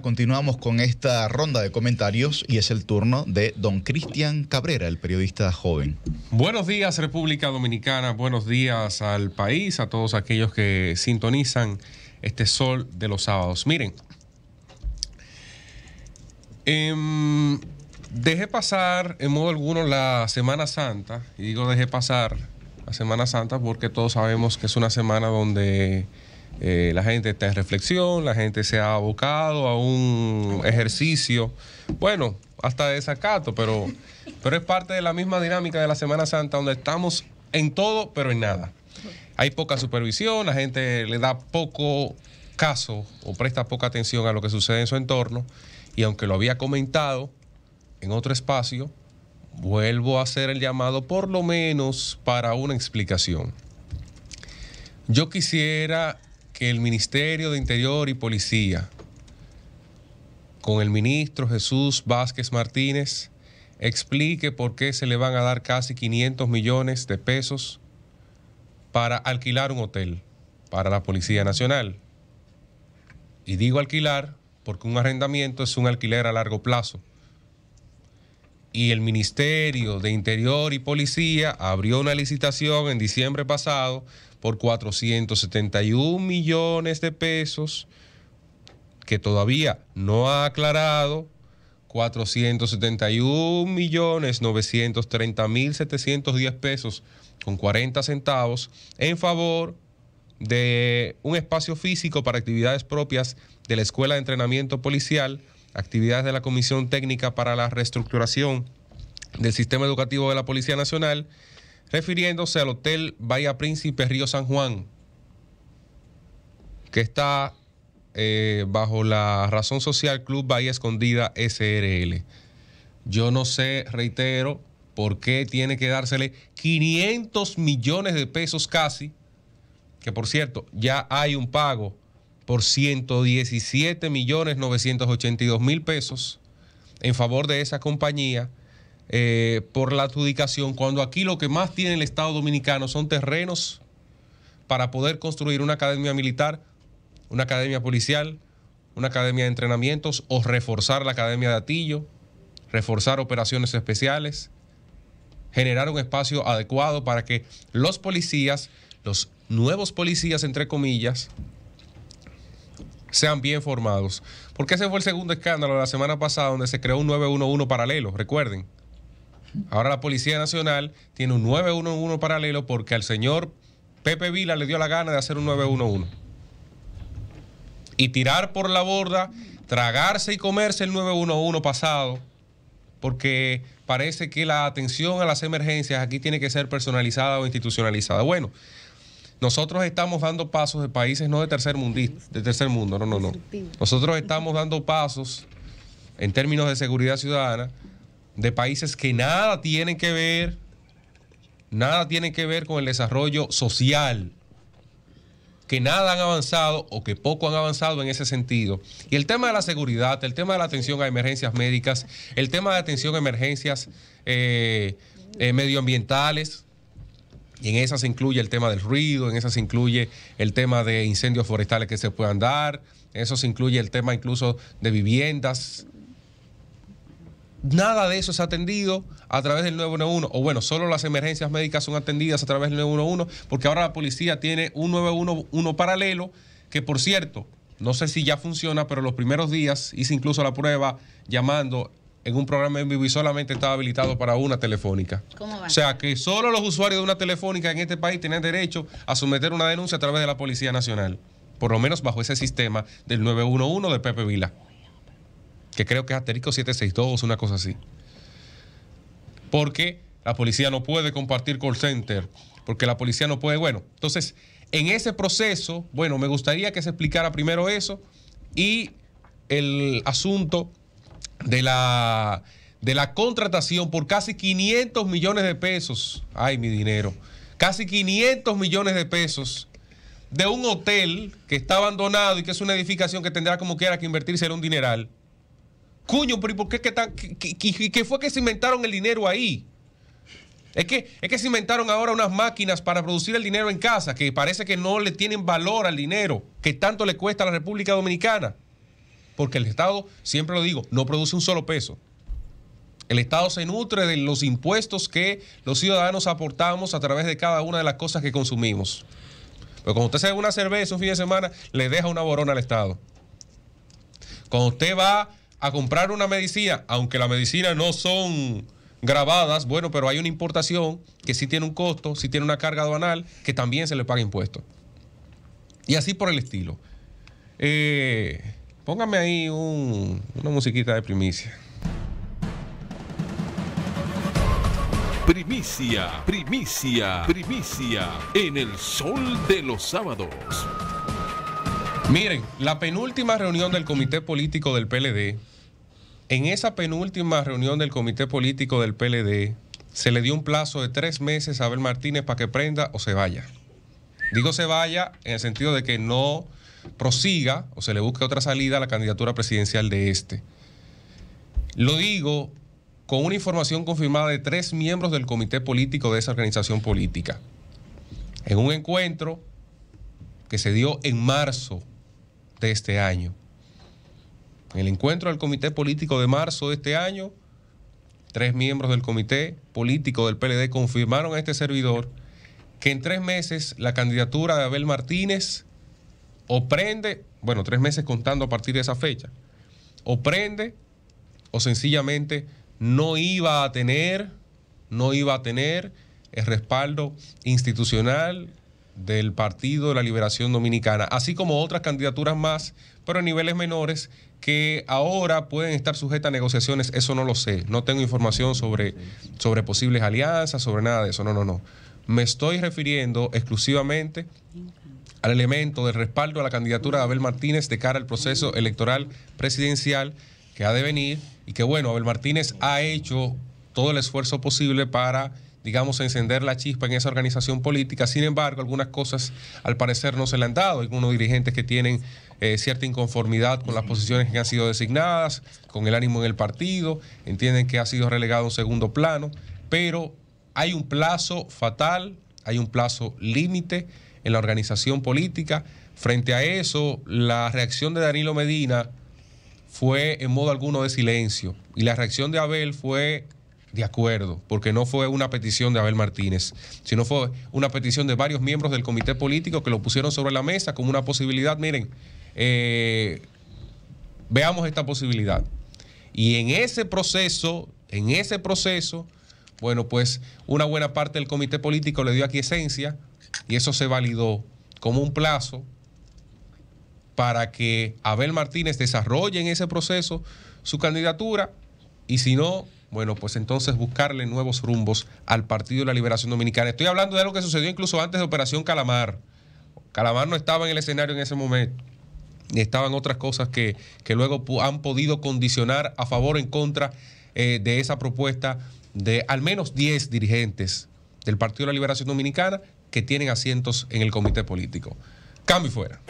continuamos con esta ronda de comentarios y es el turno de don Cristian Cabrera, el periodista joven. Buenos días República Dominicana, buenos días al país, a todos aquellos que sintonizan este sol de los sábados. Miren, em, dejé pasar en modo alguno la Semana Santa, y digo dejé pasar la Semana Santa porque todos sabemos que es una semana donde eh, la gente está en reflexión, la gente se ha abocado a un ejercicio, bueno, hasta de desacato, pero, pero es parte de la misma dinámica de la Semana Santa, donde estamos en todo, pero en nada. Hay poca supervisión, la gente le da poco caso o presta poca atención a lo que sucede en su entorno, y aunque lo había comentado en otro espacio, vuelvo a hacer el llamado por lo menos para una explicación. Yo quisiera que el Ministerio de Interior y Policía, con el ministro Jesús Vázquez Martínez, explique por qué se le van a dar casi 500 millones de pesos para alquilar un hotel para la Policía Nacional. Y digo alquilar porque un arrendamiento es un alquiler a largo plazo y el Ministerio de Interior y Policía abrió una licitación en diciembre pasado por 471 millones de pesos que todavía no ha aclarado 471 millones 930 mil 710 pesos con 40 centavos en favor de un espacio físico para actividades propias de la Escuela de Entrenamiento Policial actividades de la Comisión Técnica para la Reestructuración del Sistema Educativo de la Policía Nacional, refiriéndose al Hotel Bahía Príncipe Río San Juan, que está eh, bajo la razón social Club Bahía Escondida SRL. Yo no sé, reitero, por qué tiene que dársele 500 millones de pesos casi, que por cierto, ya hay un pago por 117 millones 982 mil pesos en favor de esa compañía eh, por la adjudicación, cuando aquí lo que más tiene el Estado Dominicano son terrenos para poder construir una academia militar, una academia policial, una academia de entrenamientos o reforzar la academia de Atillo, reforzar operaciones especiales, generar un espacio adecuado para que los policías, los nuevos policías, entre comillas, sean bien formados. Porque ese fue el segundo escándalo de la semana pasada donde se creó un 911 paralelo, recuerden. Ahora la Policía Nacional tiene un 911 paralelo porque al señor Pepe Vila le dio la gana de hacer un 911. Y tirar por la borda, tragarse y comerse el 911 pasado, porque parece que la atención a las emergencias aquí tiene que ser personalizada o institucionalizada. Bueno, nosotros estamos dando pasos de países no de tercer de tercer mundo, no, no, no. Nosotros estamos dando pasos en términos de seguridad ciudadana de países que nada tienen que ver, nada tienen que ver con el desarrollo social, que nada han avanzado o que poco han avanzado en ese sentido. Y el tema de la seguridad, el tema de la atención a emergencias médicas, el tema de atención a emergencias eh, eh, medioambientales, y en esas se incluye el tema del ruido, en esas se incluye el tema de incendios forestales que se puedan dar, en eso se incluye el tema incluso de viviendas. Nada de eso es atendido a través del 911, o bueno, solo las emergencias médicas son atendidas a través del 911, porque ahora la policía tiene un 911 paralelo, que por cierto, no sé si ya funciona, pero los primeros días hice incluso la prueba llamando en un programa en vivo y solamente estaba habilitado para una telefónica. O sea que solo los usuarios de una telefónica en este país tenían derecho a someter una denuncia a través de la Policía Nacional, por lo menos bajo ese sistema del 911 de Pepe Vila, que creo que es asterisco 762 una cosa así. Porque la policía no puede compartir call center, porque la policía no puede, bueno, entonces en ese proceso, bueno, me gustaría que se explicara primero eso y el asunto de la, contratación por casi 500 millones de pesos. Ay, mi dinero. Casi 500 millones de pesos de un hotel que está abandonado y que es una edificación que tendrá como quiera que invertirse en un dineral. Cuño, pero ¿y por qué, que tan, fue que se inventaron el dinero ahí? Es que, es que se inventaron ahora unas máquinas para producir el dinero en casa, que parece que no le tienen valor al dinero que tanto le cuesta a la República Dominicana porque el Estado, siempre lo digo, no produce un solo peso. El Estado se nutre de los impuestos que los ciudadanos aportamos a través de cada una de las cosas que consumimos. Pero cuando usted se da una cerveza un fin de semana, le deja una borona al Estado. Cuando usted va a comprar una medicina, aunque la medicina no son grabadas, bueno, pero hay una importación que sí tiene un costo, sí tiene una carga aduanal, que también se le paga impuesto. Y así por el estilo. Eh, Póngame ahí un, una musiquita de primicia. Primicia, primicia, primicia en el sol de los sábados. Miren, la penúltima reunión del Comité Político del PLD, en esa penúltima reunión del Comité Político del PLD, se le dio un plazo de tres meses a Abel Martínez para que prenda o se vaya. Digo se vaya en el sentido de que no prosiga o se le busque otra salida a la candidatura presidencial de este. Lo digo con una información confirmada de tres miembros del comité político de esa organización política. En un encuentro que se dio en marzo de este año. En el encuentro del comité político de marzo de este año, tres miembros del comité político del PLD confirmaron a este servidor que en tres meses la candidatura de Abel Martínez o prende, bueno, tres meses contando a partir de esa fecha, o prende o sencillamente no iba a tener, no iba a tener el respaldo institucional del Partido de la Liberación Dominicana, así como otras candidaturas más, pero a niveles menores, que ahora pueden estar sujetas a negociaciones, eso no lo sé, no tengo información sobre, sobre posibles alianzas, sobre nada de eso, no, no, no. Me estoy refiriendo exclusivamente al elemento del respaldo a la candidatura de Abel Martínez de cara al proceso electoral presidencial que ha de venir y que bueno, Abel Martínez ha hecho todo el esfuerzo posible para digamos, encender la chispa en esa organización política. Sin embargo, algunas cosas al parecer no se le han dado. algunos dirigentes que tienen eh, cierta inconformidad con las posiciones que han sido designadas, con el ánimo en el partido, entienden que ha sido relegado a un segundo plano, pero hay un plazo fatal, hay un plazo límite en la organización política. Frente a eso, la reacción de Danilo Medina fue en modo alguno de silencio y la reacción de Abel fue de acuerdo, porque no fue una petición de Abel Martínez, sino fue una petición de varios miembros del comité político que lo pusieron sobre la mesa como una posibilidad. Miren, eh, veamos esta posibilidad. Y en ese proceso, en ese proceso, bueno, pues una buena parte del comité político le dio aquí esencia y eso se validó como un plazo para que Abel Martínez desarrolle en ese proceso su candidatura y si no, bueno, pues entonces buscarle nuevos rumbos al Partido de la Liberación Dominicana. Estoy hablando de algo que sucedió incluso antes de Operación Calamar. Calamar no estaba en el escenario en ese momento. Y estaban otras cosas que, luego han podido condicionar a favor o en contra eh, de esa propuesta de al menos 10 dirigentes del Partido de la Liberación Dominicana que tienen asientos en el comité político. Cambio fuera.